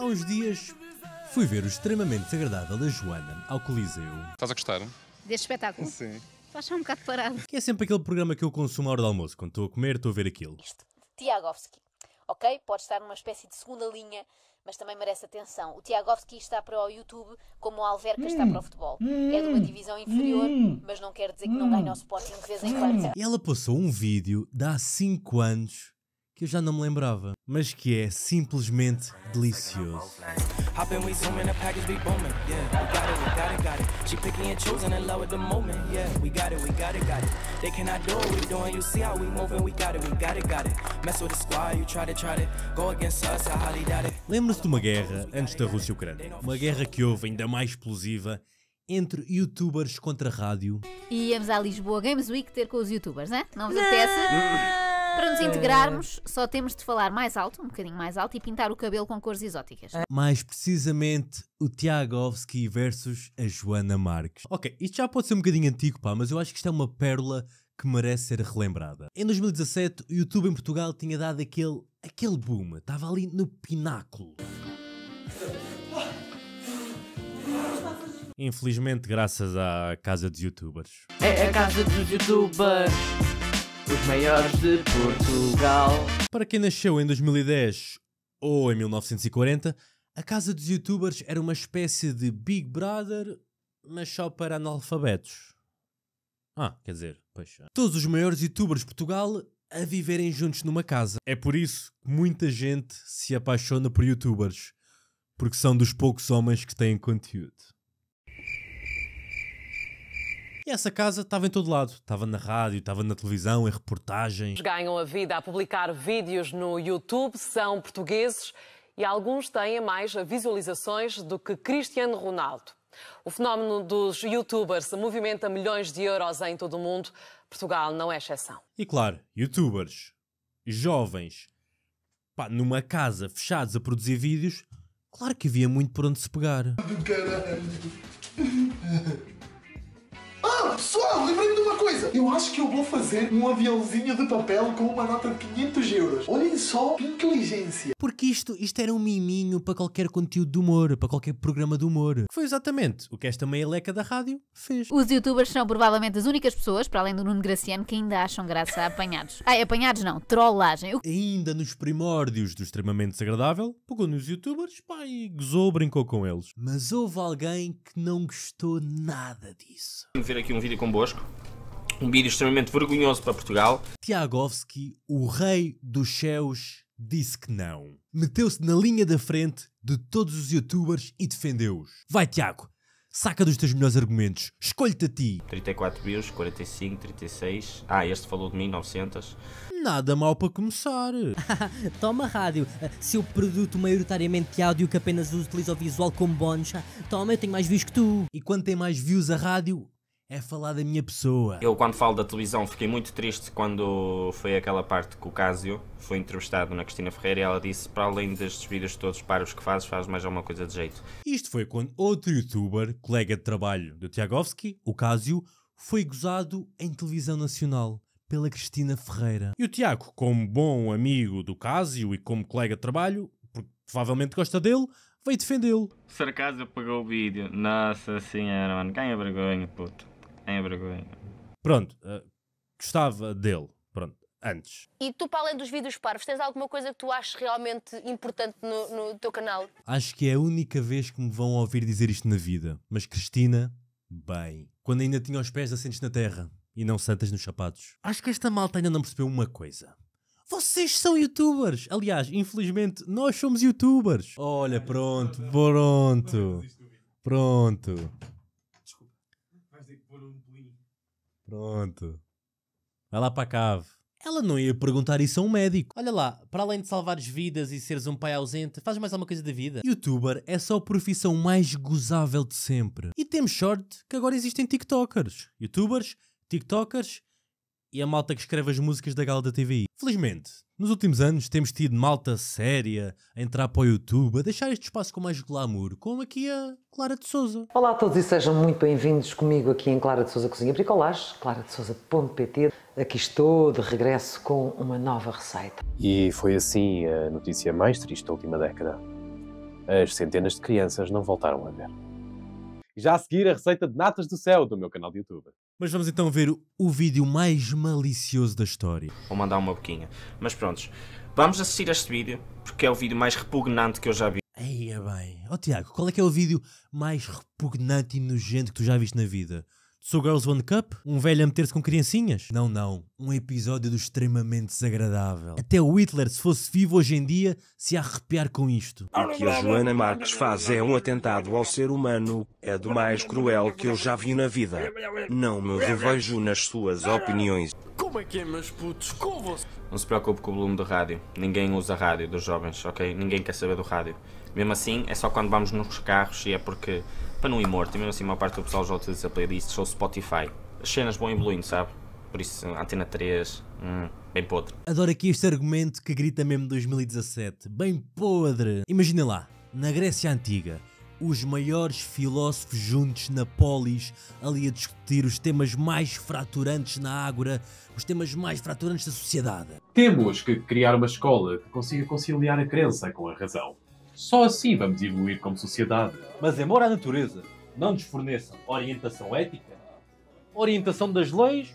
Há uns dias fui ver o extremamente desagradável da Joana ao Coliseu. Estás a gostar? Deste espetáculo? Sim. Estás um bocado parado. Que é sempre aquele programa que eu consumo à hora do almoço. Quando estou a comer, estou a ver aquilo. Isto, Tiagovski. Ok, pode estar numa espécie de segunda linha, mas também merece atenção. O Tiagovski está para o YouTube como o Alverca hum, está para o futebol. Hum, é de uma hum. divisão inferior, hum, mas não quer dizer que não hum. ganhe ao Sporting de vez em quando. E ela passou um vídeo de há 5 anos que eu já não me lembrava, mas que é simplesmente delicioso. Lembra-se de uma guerra antes da Rússia Ucrânia, uma guerra que houve ainda mais explosiva entre youtubers contra rádio. E íamos à Lisboa Games Week ter com os youtubers, né? não vos apetece? Para nos integrarmos, ah. só temos de falar mais alto, um bocadinho mais alto, e pintar o cabelo com cores exóticas. Ah. Mais precisamente, o Tiagovski versus a Joana Marques. Ok, isto já pode ser um bocadinho antigo, pá, mas eu acho que isto é uma pérola que merece ser relembrada. Em 2017, o YouTube em Portugal tinha dado aquele, aquele boom, estava ali no pináculo. Infelizmente, graças à casa dos youtubers. É a casa dos youtubers os maiores de Portugal. Para quem nasceu em 2010 ou em 1940, a casa dos youtubers era uma espécie de Big Brother, mas só para analfabetos. Ah, quer dizer, pois. Ah. Todos os maiores youtubers de Portugal a viverem juntos numa casa. É por isso que muita gente se apaixona por youtubers, porque são dos poucos homens que têm conteúdo. E essa casa estava em todo lado. Estava na rádio, estava na televisão, em reportagens. Ganham a vida a publicar vídeos no YouTube, são portugueses e alguns têm mais visualizações do que Cristiano Ronaldo. O fenómeno dos youtubers movimenta milhões de euros em todo o mundo. Portugal não é exceção. E claro, youtubers, jovens, pá, numa casa fechados a produzir vídeos, claro que havia muito por onde se pegar. Pessoal, lembrei-me de uma coisa. Eu acho que eu vou fazer um aviãozinho de papel com uma nota de 500 euros. Olhem só que inteligência. Porque isto, isto era um miminho para qualquer conteúdo de humor, para qualquer programa de humor. Foi exatamente o que esta meia-leca da rádio fez. Os youtubers são provavelmente as únicas pessoas, para além do Nuno Graciano, que ainda acham graça a apanhados. Ai, ah, é apanhados não, trollagem. Eu... Ainda nos primórdios do extremamente desagradável, pegou nos youtubers, pá, e gozou, brincou com eles. Mas houve alguém que não gostou nada disso. Vamos ver aqui um vídeo dividir convosco. Um vídeo extremamente vergonhoso para Portugal. Tiagovski, o rei dos céus, disse que não. Meteu-se na linha da frente de todos os youtubers e defendeu-os. Vai Tiago, saca dos teus melhores argumentos, escolhe-te a ti. 34 views, 45, 36... Ah, este falou de 1.900. Nada mal para começar. toma rádio, seu produto maioritariamente de áudio que apenas utiliza o visual como bónus. Toma, eu tenho mais views que tu. E quanto tem mais views a rádio, é falar da minha pessoa. Eu, quando falo da televisão, fiquei muito triste quando foi aquela parte que o Cásio foi entrevistado na Cristina Ferreira e ela disse: para além destes vídeos todos para os que fazes, faz mais alguma coisa de jeito. Isto foi quando outro youtuber, colega de trabalho do Tiagovski, o Cásio, foi gozado em televisão nacional pela Cristina Ferreira. E o Tiago, como bom amigo do Cásio e como colega de trabalho, porque provavelmente gosta dele, veio defendê-lo. Sarcasmo pagou o vídeo. Nossa senhora, mano, ganha vergonha, puto. Tem vergonha. Pronto, uh, gostava dele. Pronto, antes. E tu, para além dos vídeos parvos, tens alguma coisa que tu achas realmente importante no, no teu canal? Acho que é a única vez que me vão ouvir dizer isto na vida. Mas Cristina, bem. Quando ainda tinha os pés assentes na terra e não santas nos sapatos. Acho que esta malta ainda não percebeu uma coisa. Vocês são youtubers! Aliás, infelizmente, nós somos youtubers! Olha, pronto, pronto, pronto. Pronto. Vai lá para a cave. Ela não ia perguntar isso a um médico. Olha lá, para além de salvares vidas e seres um pai ausente, fazes mais alguma coisa da vida. Youtuber é só a profissão mais gozável de sempre. E temos sorte que agora existem TikTokers. Youtubers, TikTokers e a malta que escreve as músicas da gala da TVI. Felizmente, nos últimos anos temos tido malta séria a entrar para o YouTube, a deixar este espaço com mais glamour, como aqui a Clara de Souza. Olá a todos e sejam muito bem-vindos comigo aqui em Clara de Souza Cozinha Bricolage, claradesouza.pt. Aqui estou de regresso com uma nova receita. E foi assim a notícia mais triste da última década. As centenas de crianças não voltaram a ver. E já a seguir a receita de natas do céu do meu canal de YouTube. Mas vamos então ver o vídeo mais malicioso da história. Vou mandar uma boquinha. Mas prontos, vamos assistir a este vídeo, porque é o vídeo mais repugnante que eu já vi. Eia bem. Ó oh, Tiago, qual é que é o vídeo mais repugnante e nojento que tu já viste na vida? sou Girls One Cup? Um velho a meter-se com criancinhas? Não, não. Um episódio do extremamente desagradável. Até o Hitler, se fosse vivo hoje em dia, se arrepiar com isto. O que a Joana Marques faz é um atentado ao ser humano. É do mais cruel que eu já vi na vida. Não me revejo nas suas opiniões. Como é que é, meus putos? Com você? Não se preocupe com o volume do rádio. Ninguém usa rádio dos jovens, ok? Ninguém quer saber do rádio. Mesmo assim, é só quando vamos nos carros e é porque para não ir morto. E mesmo assim, a maior parte do pessoal já utiliza playlists ou Spotify. As cenas vão evoluindo, sabe? Por isso, Antena 3, hum, bem podre. Adoro aqui este argumento que grita mesmo 2017. Bem podre! Imaginem lá, na Grécia Antiga, os maiores filósofos juntos na polis, ali a discutir os temas mais fraturantes na Ágora, os temas mais fraturantes da sociedade. Temos que criar uma escola que consiga conciliar a crença com a razão. Só assim vamos evoluir como sociedade. Mas embora a natureza não nos forneça orientação ética, orientação das leis,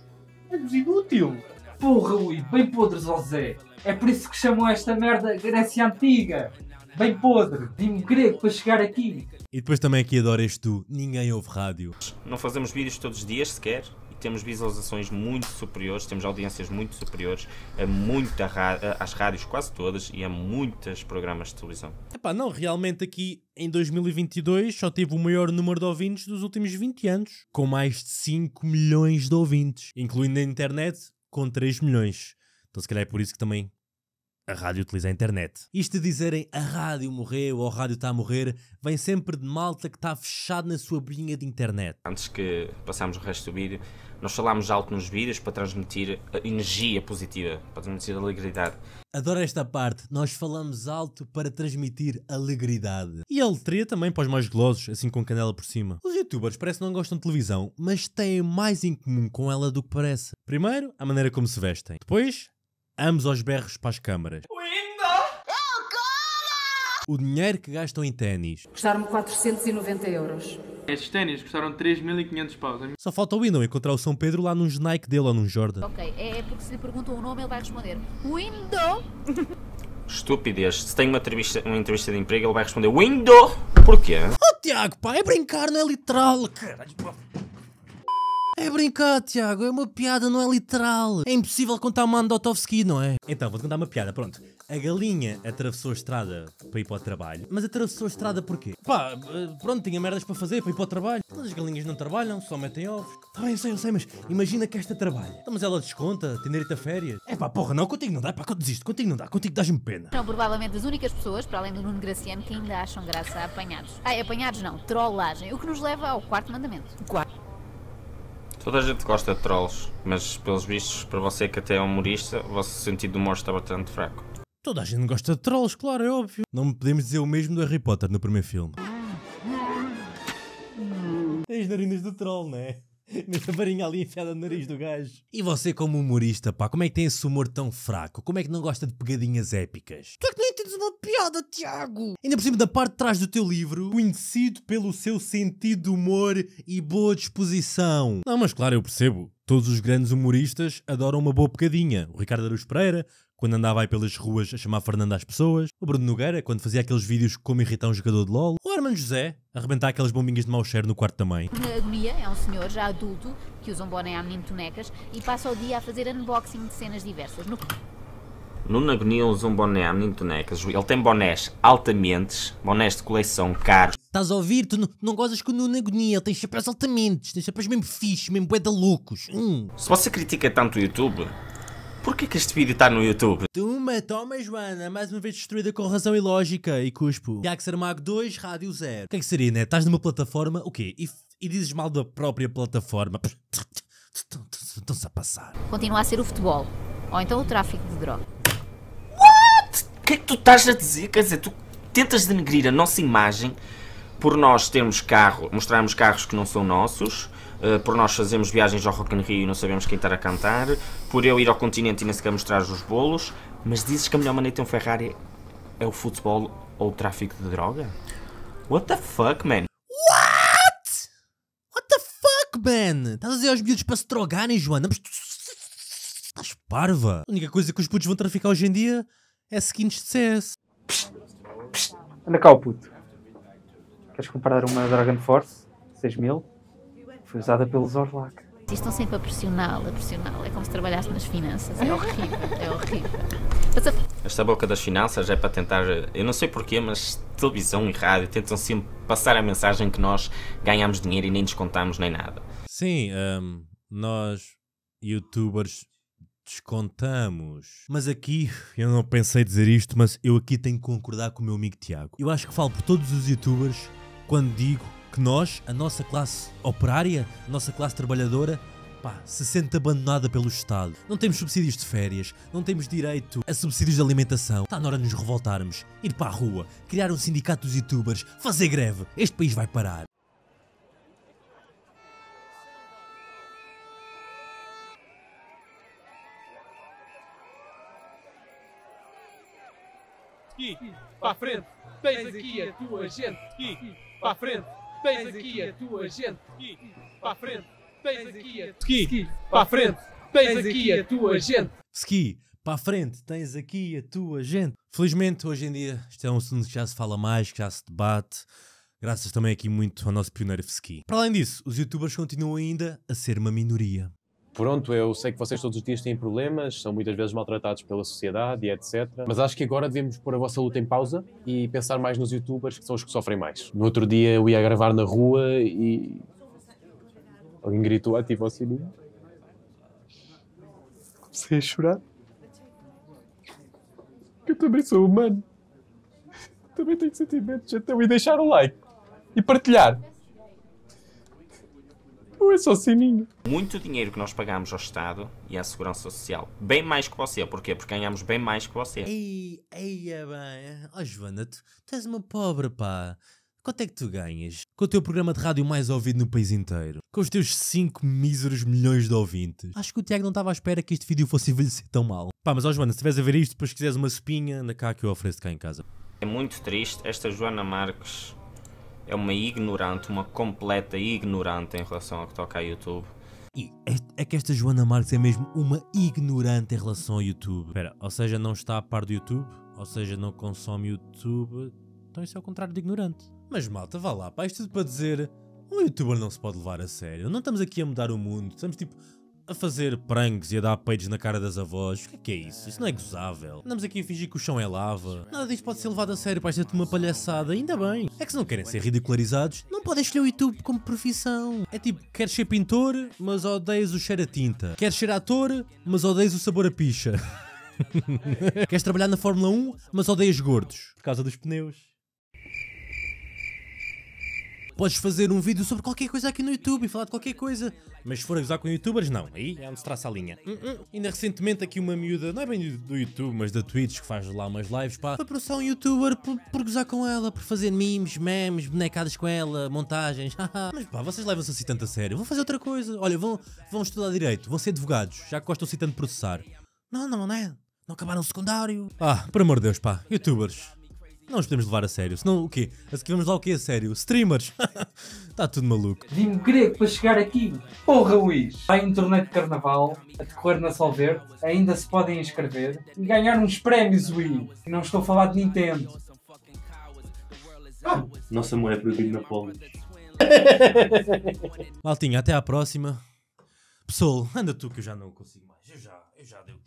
é-nos inútil. Porra, Luís, bem podres, Zé. É por isso que chamam esta merda Grécia Antiga. Bem podre, vim grego para chegar aqui. E depois também aqui adoro este Ninguém Ouve Rádio. Não fazemos vídeos todos os dias sequer? temos visualizações muito superiores, temos audiências muito superiores a muita às rádios quase todas e a muitos programas de televisão. Epá, não, realmente aqui em 2022 só teve o maior número de ouvintes dos últimos 20 anos, com mais de 5 milhões de ouvintes, incluindo a internet com 3 milhões. Então se calhar é por isso que também a rádio utiliza a internet. Isto de dizerem a rádio morreu ou a rádio está a morrer vem sempre de malta que está fechado na sua bolinha de internet. Antes que passarmos o resto do vídeo, nós falámos alto nos vídeos para transmitir energia positiva, para transmitir alegridade. Adoro esta parte, nós falamos alto para transmitir alegridade. E a letria também para os mais golosos, assim com canela por cima. Os youtubers parece que não gostam de televisão, mas têm mais em comum com ela do que parece. Primeiro, a maneira como se vestem. Depois, ambos aos berros para as câmaras. O dinheiro que gastam em ténis. Custaram-me 490 euros. Estes ténis custaram 3.500 paus. Só falta o Window encontrar o São Pedro lá num Nike dele ou num Jordan. Ok, é, é porque se lhe perguntam o nome ele vai responder Window. Estupidez. Se tem uma entrevista, uma entrevista de emprego ele vai responder Window. Porquê? Oh Tiago, pá, é brincar, não é literal, caralho. É brincar, Tiago, é uma piada, não é literal. É impossível contar uma Andotovski, não é? Então, vou-te contar uma piada, pronto. A galinha atravessou a estrada para ir para o trabalho, mas atravessou a estrada porquê? Pá, pronto, tinha merdas para fazer para ir para o trabalho. Mas as galinhas não trabalham, só metem ovos. Tá bem, eu sei, eu sei, mas imagina que esta trabalha. Então, mas ela desconta, tem direito a férias. É pá, porra, não, contigo não dá, pá, que eu desisto, contigo não dá, contigo dás-me pena. São provavelmente as únicas pessoas, para além do Nuno Graciano, que ainda acham graça a apanhados. Ah, apanhados não, trollagem, o que nos leva ao quarto mandamento. Quarto. Toda a gente gosta de trolls, mas pelos vistos, para você que até é humorista, o vosso sentido de humor está bastante fraco. Toda a gente gosta de trolls, claro, é óbvio. Não podemos dizer o mesmo do Harry Potter no primeiro filme. Tem as narinas do troll, não é? Nessa varinha ali enfiada no nariz do gajo. E você, como humorista, pá, como é que tem esse humor tão fraco? Como é que não gosta de pegadinhas épicas? Tu é que piada, Tiago! Ainda por cima da parte de trás do teu livro, conhecido pelo seu sentido de humor e boa disposição. Não, mas claro, eu percebo. Todos os grandes humoristas adoram uma boa bocadinha. O Ricardo Aruz Pereira, quando andava aí pelas ruas a chamar Fernanda às pessoas, o Bruno Nogueira, quando fazia aqueles vídeos como irritar um jogador de LOL, o Armando José, a arrebentar aquelas bombinhas de mau cheiro no quarto também. A agonia é um senhor já adulto que usa um boné à menino tonecas e passa o dia a fazer unboxing de cenas diversas. No... No Agonia usa um boné há muito necas. Ele tem bonés altamente, bonés de coleção caros. Estás a ouvir? Tu não, gozas com o Nuno Agonia, ele tem chapéus altamente, tem chapéus mesmo fixos, mesmo bué de loucos. Hum. Se você critica tanto o YouTube, Porquê que este vídeo está no YouTube? Toma, toma, Joana, mais uma vez destruída com razão e lógica, e cuspo. Tiago Saramago 2, Rádio 0. O que é que seria, né? Estás numa plataforma, o quê? E, e dizes mal da própria plataforma. Estão-se a passar. Continua a ser o futebol, ou então o tráfico de droga que é que tu estás a dizer? Quer dizer, tu tentas denegrir a nossa imagem por nós termos carro, mostrarmos carros que não são nossos, uh, por nós fazermos viagens ao Rock in Rio e não sabemos quem estar a cantar, por eu ir ao continente e nem sequer mostrar os bolos, mas dizes que a melhor maneira de ter um Ferrari é o futebol ou o tráfico de droga? What the fuck, man? What? What the fuck, man? Estás a dizer aos miúdos para se drogarem, Joana? Mas Estás parva? A única coisa que os putos vão traficar hoje em dia é skins de CS. Anda cá, o puto. Queres comprar uma Dragon Force 6000? Foi usada pelos Orlac. estão sempre a pressioná-la, pressioná-la. É como se trabalhasse nas finanças. É horrível, é horrível. A... Esta boca das finanças é para tentar, eh, eu não sei porquê, mas televisão e rádio tentam sempre passar a mensagem que nós ganhamos dinheiro e nem descontamos nem nada. Sim, um, ehm, nós, youtubers, descontamos. Mas aqui, eu não pensei dizer isto, mas eu aqui tenho que concordar com o meu amigo Tiago. Eu acho que falo por todos os youtubers quando digo que nós, a nossa classe operária, a nossa classe trabalhadora, pá, se sente abandonada pelo Estado. Não temos subsídios de férias, não temos direito a subsídios de alimentação. Está na hora de nos revoltarmos, ir para a rua, criar um sindicato dos youtubers, fazer greve. Este país vai parar. e para frente, tens aqui a tua gente e para frente, tens aqui a tua gente e para frente, tens aqui a ski, para frente, tens aqui a tua gente. Ski, para a frente, tens aqui a tua gente. Felizmente hoje em dia isto é um assunto que já se fala mais, que já se debate. Graças também aqui muito ao nosso pioneiro Ski. Para além disso, os youtubers continuam ainda a ser uma minoria pronto, eu sei que vocês todos os dias têm problemas, são muitas vezes maltratados pela sociedade e etc. Mas acho que agora devemos pôr a vossa luta em pausa e pensar mais nos youtubers que são os que sofrem mais. No outro dia eu ia gravar na rua e. Alguém gritou, ativa ah, o sininho. Comecei a chorar. Eu também sou humano. Também tenho sentimentos, então e deixar o like e partilhar. Não é só sininho. Muito dinheiro que nós pagamos ao Estado e à Segurança Social. Bem mais que você. Porquê? Porque ganhamos bem mais que você. Ei, ei, é bem. Ó oh, Joana, tu, tu és uma pobre, pá. Quanto é que tu ganhas? Com o teu programa de rádio mais ouvido no país inteiro? Com os teus 5 míseros milhões de ouvintes? Acho que o Tiago não estava à espera que este vídeo fosse envelhecer tão mal. Pá, mas ó oh, Joana, se estiveres a ver isto, depois quiseres uma espinha na cá que eu ofereço cá em casa. É muito triste esta Joana Marques é uma ignorante, uma completa ignorante em relação ao que toca a YouTube. E é, é que esta Joana Marques é mesmo uma ignorante em relação ao YouTube. Espera, ou seja, não está a par do YouTube, ou seja, não consome YouTube. Então isso é o contrário de ignorante. Mas malta, vá lá, pá, isto é tudo para dizer. Um youtuber não se pode levar a sério. Não estamos aqui a mudar o mundo. Estamos tipo a fazer pranks e a dar peidos na cara das avós. O que é que é isso? Isso não é gozável. Andamos aqui a fingir que o chão é lava. Nada disso pode ser levado a sério, parece uma palhaçada, ainda bem. É que se não querem ser ridicularizados, não podem escolher o YouTube como profissão. É tipo, queres ser pintor, mas odeias o cheiro a tinta. Queres ser ator, mas odeias o sabor a picha. queres trabalhar na Fórmula 1, mas odeias gordos. Por causa dos pneus podes fazer um vídeo sobre qualquer coisa aqui no YouTube e falar de qualquer coisa. Mas se for a gozar com youtubers, não. Aí é onde se traça a linha. Uh -uh. Ainda recentemente aqui uma miúda, não é bem do YouTube, mas da Twitch, que faz lá umas lives, pá. Foi processar um youtuber por, por gozar com ela, por fazer memes, memes, bonecadas com ela, montagens. mas pá, vocês levam-se assim tanto a sério. Vão fazer outra coisa. Olha, vão, vão estudar direito, vão ser advogados, já que gostam-se assim tanto de processar. Não, não, não é. Não acabaram o secundário. Ah, por amor de Deus, pá. Youtubers não podemos levar a sério. Senão o quê? A seguir vamos lá o quê a sério? Streamers! Está tudo maluco. Vim grego para chegar aqui. Porra, Luís! Vai um torneio de carnaval a decorrer na Verde. Ainda se podem inscrever e ganhar uns prémios, Luís. Não estou a falar de Nintendo. Ah, nossa mulher é proibida na Polónia. tinha até à próxima. Pessoal, anda tu que eu já não consigo mais. Eu já, eu já deu.